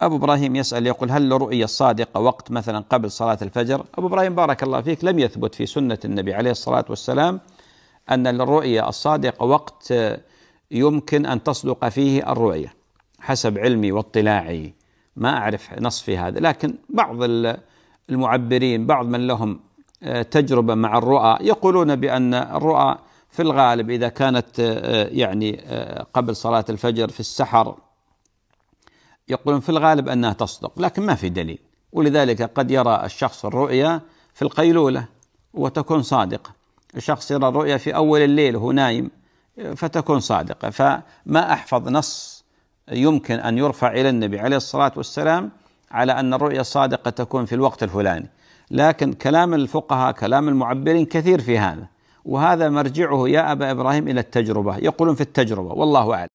أبو إبراهيم يسأل يقول هل للرؤية الصادقة وقت مثلا قبل صلاة الفجر أبو إبراهيم بارك الله فيك لم يثبت في سنة النبي عليه الصلاة والسلام أن الرؤية الصادقة وقت يمكن أن تصدق فيه الرؤية حسب علمي واطلاعي ما أعرف نص في هذا لكن بعض المعبرين بعض من لهم آه، تجربة مع الرؤى يقولون بأن الرؤى في الغالب إذا كانت آه، يعني آه، قبل صلاة الفجر في السحر يقولون في الغالب أنها تصدق لكن ما في دليل ولذلك قد يرى الشخص الرؤيا في القيلولة وتكون صادقة الشخص يرى الرؤيا في أول الليل وهو نايم فتكون صادقة فما أحفظ نص يمكن أن يرفع إلى النبي عليه الصلاة والسلام على أن الرؤيا الصادقة تكون في الوقت الفلاني لكن كلام الفقهاء كلام المعبرين كثير في هذا وهذا مرجعه يا أبا إبراهيم إلى التجربة يقولون في التجربة والله أعلم